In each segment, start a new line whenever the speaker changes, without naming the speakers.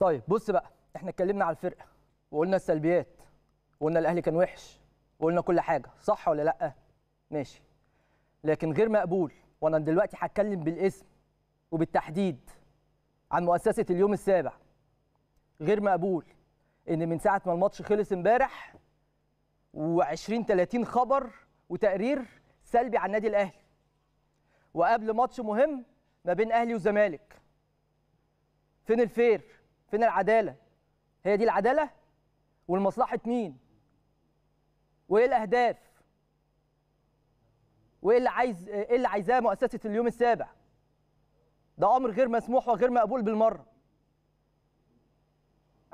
طيب بص بقى احنا اتكلمنا على الفرقه وقلنا السلبيات وقلنا الاهلي كان وحش وقلنا كل حاجه صح ولا لا ماشي لكن غير مقبول وانا دلوقتي هتكلم بالاسم وبالتحديد عن مؤسسه اليوم السابع غير مقبول ان من ساعه ما الماتش خلص امبارح و20 30 خبر وتقرير سلبي عن النادي الاهلي وقبل ماتش مهم ما بين اهلي وزمالك فين الفير فين العداله هي دي العداله والمصلحه مين وايه الاهداف وايه اللي عايز ايه اللي عايزاه مؤسسه اليوم السابع ده امر غير مسموح وغير مقبول بالمره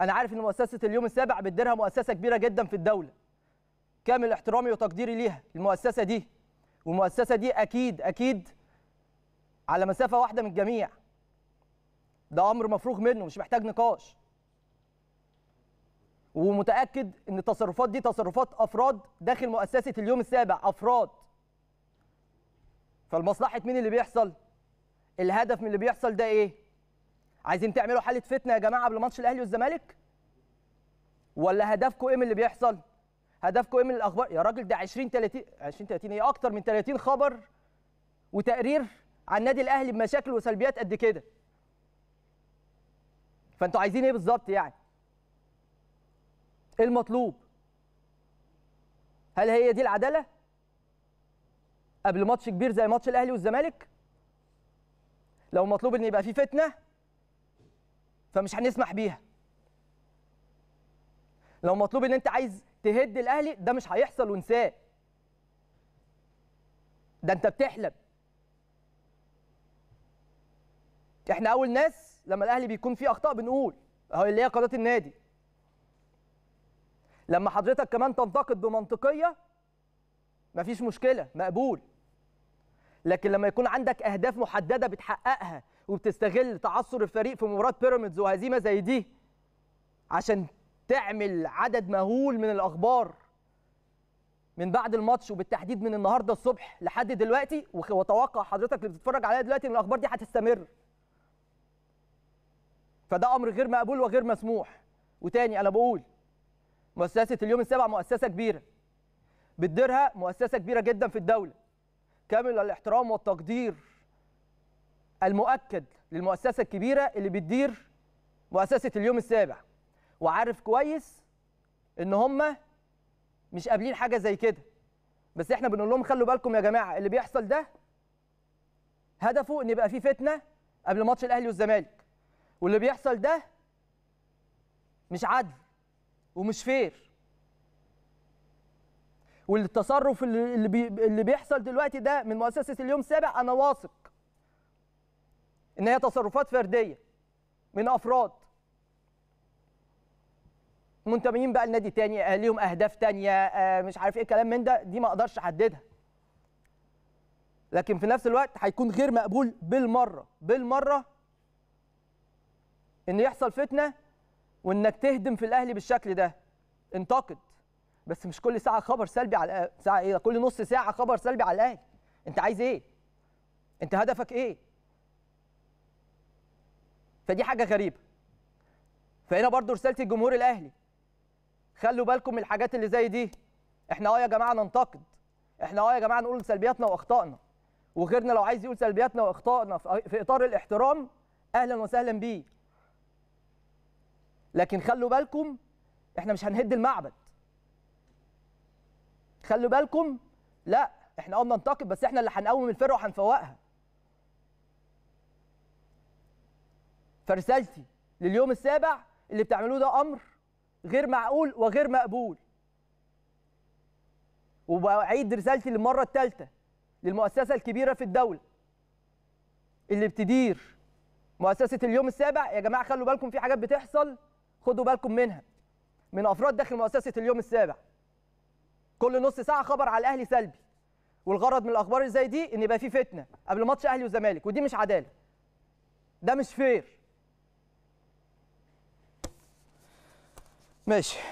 انا عارف ان مؤسسه اليوم السابع بتديرها مؤسسه كبيره جدا في الدوله كامل احترامي وتقديري ليها المؤسسه دي والمؤسسه دي اكيد اكيد على مسافه واحده من الجميع ده امر مفروغ منه مش محتاج نقاش ومتاكد ان التصرفات دي تصرفات افراد داخل مؤسسه اليوم السابع افراد فالمصلحه مين اللي بيحصل الهدف من اللي بيحصل ده ايه عايزين تعملوا حاله فتنه يا جماعه قبل ماتش الاهلي والزمالك ولا هدفكم ايه من اللي بيحصل هدفكم ايه من الاخبار يا راجل ده 20 30 20 30 ايه اكتر من 30 خبر وتقرير عن النادي الاهلي بمشاكل وسلبيات قد كده فانتوا عايزين ايه بالظبط يعني ايه المطلوب هل هي دي العداله قبل ماتش كبير زي ماتش الاهلي والزمالك لو مطلوب ان يبقى في فتنه فمش هنسمح بيها لو مطلوب ان انت عايز تهد الاهلي ده مش هيحصل وانساه ده انت بتحلم احنا اول ناس لما الاهلي بيكون فيه اخطاء بنقول اللي هي قرارات النادي لما حضرتك كمان تنتقد بمنطقيه مفيش مشكله مقبول لكن لما يكون عندك اهداف محدده بتحققها وبتستغل تعثر الفريق في مباراه بيراميدز وهزيمه زي دي عشان تعمل عدد مهول من الاخبار من بعد الماتش وبالتحديد من النهارده الصبح لحد دلوقتي واتوقع حضرتك اللي بتتفرج عليا دلوقتي ان الاخبار دي هتستمر فده امر غير مقبول وغير مسموح وتاني انا بقول مؤسسه اليوم السابع مؤسسه كبيره بتديرها مؤسسه كبيره جدا في الدوله كامل الاحترام والتقدير المؤكد للمؤسسه الكبيره اللي بتدير مؤسسه اليوم السابع وعارف كويس ان هم مش قابلين حاجه زي كده بس احنا بنقول لهم خلوا بالكم يا جماعه اللي بيحصل ده هدفه ان يبقى فيه فتنه قبل ماتش الاهلي والزمالك واللي بيحصل ده مش عدل ومش فير والتصرف اللي بي اللي بيحصل دلوقتي ده من مؤسسه اليوم السابع انا واثق ان هي تصرفات فرديه من افراد منتمين بقى لنادي تاني آه، ليهم اهداف تانيه آه، مش عارف ايه كلام من ده دي ما اقدرش احددها لكن في نفس الوقت هيكون غير مقبول بالمره بالمره ان يحصل فتنه وانك تهدم في الاهلي بالشكل ده انتقد بس مش كل ساعه خبر سلبي على ساعه ايه كل نص ساعه خبر سلبي على الاهلي انت عايز ايه انت هدفك ايه فدي حاجه غريبه فهنا برضو رسالتي الجمهور الاهلي خلوا بالكم من الحاجات اللي زي دي احنا اه يا جماعه ننتقد احنا اه يا جماعه نقول سلبياتنا واخطائنا وغيرنا لو عايز يقول سلبياتنا واخطائنا في اطار الاحترام اهلا وسهلا بيه لكن خلوا بالكم احنا مش هنهد المعبد خلوا بالكم لا احنا اه بننتقد بس احنا اللي هنقوم الفرقه وهنفوقها فرسالتي لليوم السابع اللي بتعملوه ده امر غير معقول وغير مقبول وبعيد رسالتي للمره الثالثه للمؤسسه الكبيره في الدوله اللي بتدير مؤسسه اليوم السابع يا جماعه خلوا بالكم في حاجات بتحصل خدوا بالكم منها من افراد داخل مؤسسه اليوم السابع كل نص ساعه خبر على الاهلي سلبي والغرض من الاخبار اللي زي دي ان يبقى في فتنه قبل ماتش اهلي وزمالك ودي مش عداله ده مش فير ماشي